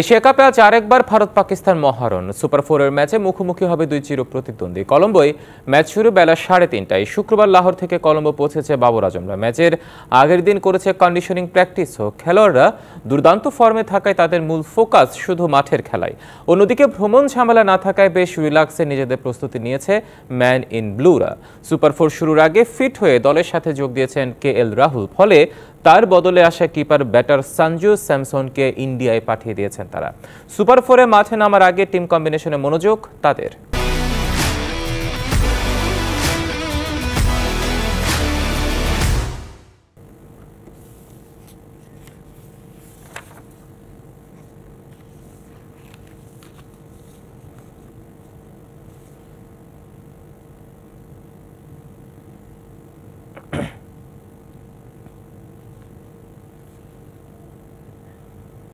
Asia কাপে আজ আরেকবার ভারত পাকিস্তান মহারণ সুপার ফোরের ম্যাচে মুখোমুখি হবে দুই চির প্রতিদ্বন্দ্বী কলম্বোয় ম্যাচ শুরু বেলা সাড়ে তিনটায় শুক্রবার লাহোর থেকে কলম্বো পৌঁছেছে বাবর আজমরা ম্যাচের আগের দিন করেছে কন্ডিশনিং প্র্যাকটিসও খেলোয়াড়রা দুর্দান্ত ফর্মে থাকায় তাদের মূল ফোকাস শুধু মাঠের খেলায় অন্যদিকে ভ্রমণ ঝামেলা না থাকায় বেশ রিল্যাক্সে নিজেদের প্রস্তুতি নিয়েছে ম্যান ইন ব্লুরা সুপার ফোর শুরুর আগে ফিট হয়ে দলের সাথে যোগ দিয়েছেন কে এল রাহুল ফলে তার বদলে আসা কিপার ব্যাটার সঞ্জু স্যামসনকে ইন্ডিয়ায় পাঠিয়ে দিয়েছেন তারা সুপার ফোরে মাঠে নামার আগে টিম কম্বিনেশনে মনোযোগ তাদের